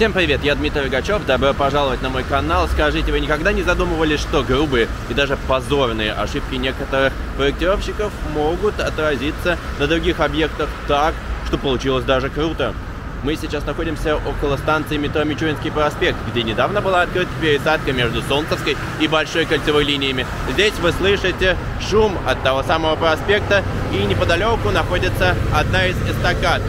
Всем привет, я Дмитрий Рогачев, добро пожаловать на мой канал. Скажите, вы никогда не задумывались, что грубые и даже позорные ошибки некоторых проектировщиков могут отразиться на других объектах так, что получилось даже круто? Мы сейчас находимся около станции метро Мичуринский проспект, где недавно была открыта пересадка между Солнцевской и Большой кольцевой линиями. Здесь вы слышите шум от того самого проспекта, и неподалеку находится одна из эстакад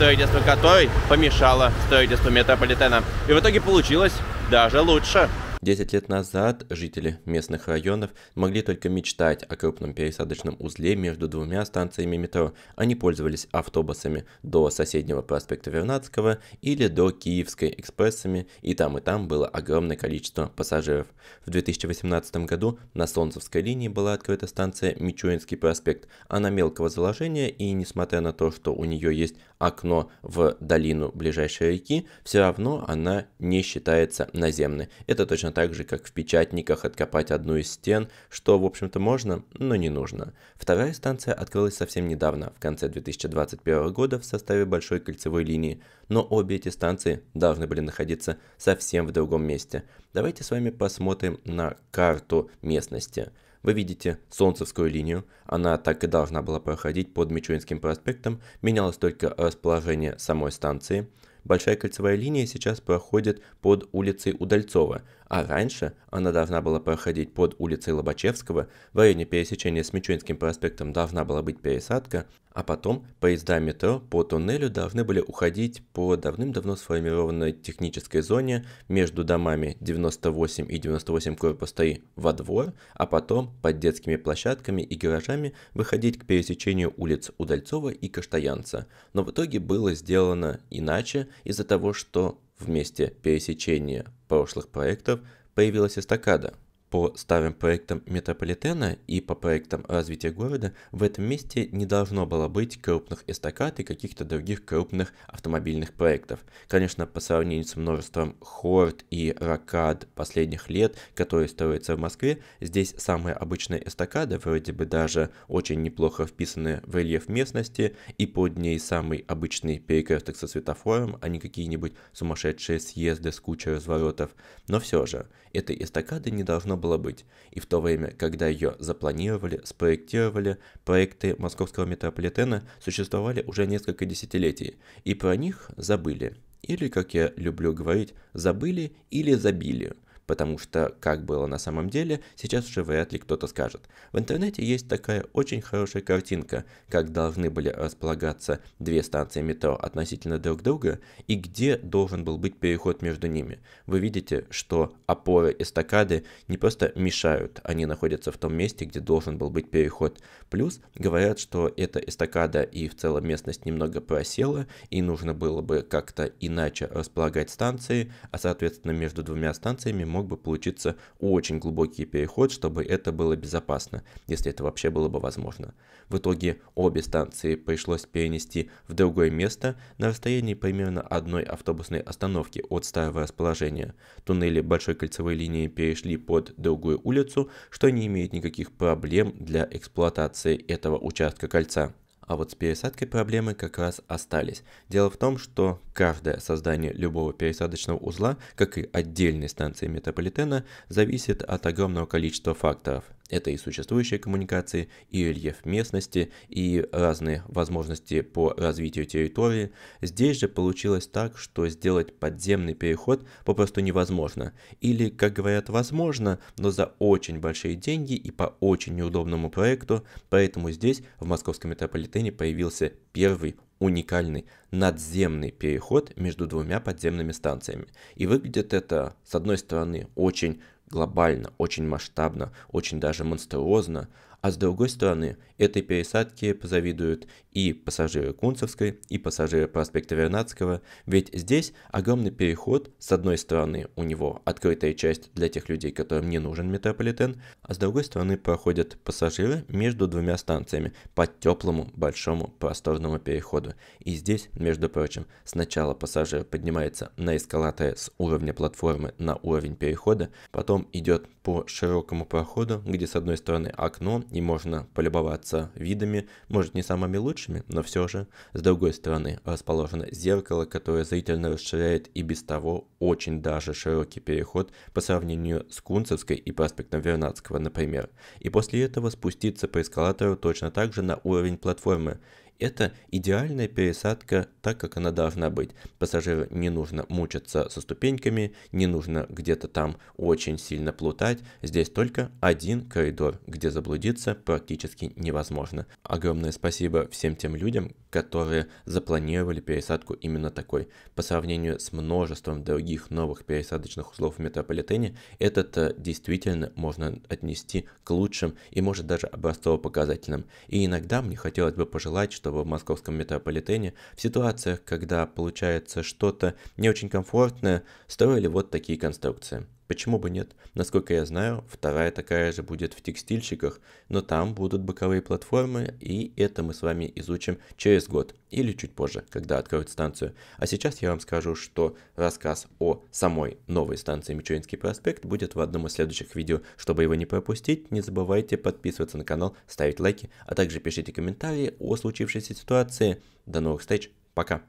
строительство которой помешало строительству метрополитена. И в итоге получилось даже лучше. 10 лет назад жители местных районов могли только мечтать о крупном пересадочном узле между двумя станциями метро. Они пользовались автобусами до соседнего проспекта Вернадского или до Киевской экспрессами, и там и там было огромное количество пассажиров. В 2018 году на Солнцевской линии была открыта станция Мичуринский проспект. Она мелкого заложения, и несмотря на то, что у нее есть окно в долину ближайшей реки, все равно она не считается наземной. Это точно точно так же, как в печатниках откопать одну из стен, что, в общем-то, можно, но не нужно. Вторая станция открылась совсем недавно, в конце 2021 года в составе большой кольцевой линии, но обе эти станции должны были находиться совсем в другом месте. Давайте с вами посмотрим на карту местности. Вы видите Солнцевскую линию, она так и должна была проходить под Мичуринским проспектом, менялось только расположение самой станции. Большая кольцевая линия сейчас проходит под улицей Удальцова, а раньше она должна была проходить под улицей Лобачевского, в районе пересечения с Мичуинским проспектом должна была быть пересадка, а потом поезда метро по туннелю должны были уходить по давным-давно сформированной технической зоне между домами 98 и 98 корпус 3 во двор, а потом под детскими площадками и гаражами выходить к пересечению улиц Удальцова и Каштаянца. Но в итоге было сделано иначе из-за того, что в месте пересечения прошлых проектов появилась эстакада – по старым проектам метрополитена и по проектам развития города в этом месте не должно было быть крупных эстакад и каких-то других крупных автомобильных проектов. Конечно, по сравнению с множеством хорд и ракад последних лет, которые строятся в Москве, здесь самые обычные эстакады, вроде бы даже очень неплохо вписанные в рельеф местности, и под ней самый обычный перекресток со светофором, а не какие-нибудь сумасшедшие съезды с кучей разворотов. Но все же, этой эстакады не должно было быть, и в то время, когда ее запланировали, спроектировали, проекты московского метрополитена существовали уже несколько десятилетий, и про них забыли. Или, как я люблю говорить, забыли или забили – потому что, как было на самом деле, сейчас уже вряд ли кто-то скажет. В интернете есть такая очень хорошая картинка, как должны были располагаться две станции метро относительно друг друга и где должен был быть переход между ними. Вы видите, что опоры эстакады не просто мешают, они находятся в том месте, где должен был быть переход. Плюс говорят, что эта эстакада и в целом местность немного просела, и нужно было бы как-то иначе располагать станции, а соответственно между двумя станциями можно мог бы получиться очень глубокий переход, чтобы это было безопасно, если это вообще было бы возможно. В итоге обе станции пришлось перенести в другое место на расстоянии примерно одной автобусной остановки от старого расположения. Туннели большой кольцевой линии перешли под другую улицу, что не имеет никаких проблем для эксплуатации этого участка кольца а вот с пересадкой проблемы как раз остались. Дело в том, что каждое создание любого пересадочного узла, как и отдельной станции метрополитена, зависит от огромного количества факторов, это и существующие коммуникации, и рельеф местности, и разные возможности по развитию территории. Здесь же получилось так, что сделать подземный переход попросту невозможно. Или, как говорят, возможно, но за очень большие деньги и по очень неудобному проекту, поэтому здесь, в московском метрополитене, появился первый уникальный надземный переход между двумя подземными станциями. И выглядит это, с одной стороны, очень глобально, очень масштабно, очень даже монструозно, а с другой стороны, этой пересадке позавидуют и пассажиры Кунцевской, и пассажиры проспекта Вернадского, ведь здесь огромный переход, с одной стороны у него открытая часть для тех людей, которым не нужен метрополитен, а с другой стороны проходят пассажиры между двумя станциями по теплому большому просторному переходу. И здесь, между прочим, сначала пассажир поднимается на эскалаторе с уровня платформы на уровень перехода, потом идет по широкому проходу, где с одной стороны окно, и можно полюбоваться видами, может не самыми лучшими, но все же. С другой стороны расположено зеркало, которое зрительно расширяет и без того очень даже широкий переход по сравнению с Кунцевской и проспектом Вернадского, например. И после этого спуститься по эскалатору точно так же на уровень платформы это идеальная пересадка так, как она должна быть. Пассажиру не нужно мучаться со ступеньками, не нужно где-то там очень сильно плутать. Здесь только один коридор, где заблудиться практически невозможно. Огромное спасибо всем тем людям, которые запланировали пересадку именно такой. По сравнению с множеством других новых пересадочных узлов в метрополитене, этот э, действительно можно отнести к лучшим и может даже образцово-показательным. И иногда мне хотелось бы пожелать, чтобы в московском метрополитене, в ситуациях, когда получается что-то не очень комфортное, строили вот такие конструкции. Почему бы нет? Насколько я знаю, вторая такая же будет в текстильщиках, но там будут боковые платформы, и это мы с вами изучим через год или чуть позже, когда откроют станцию. А сейчас я вам скажу, что рассказ о самой новой станции Мичуринский проспект будет в одном из следующих видео. Чтобы его не пропустить, не забывайте подписываться на канал, ставить лайки, а также пишите комментарии о случившейся ситуации. До новых встреч, пока!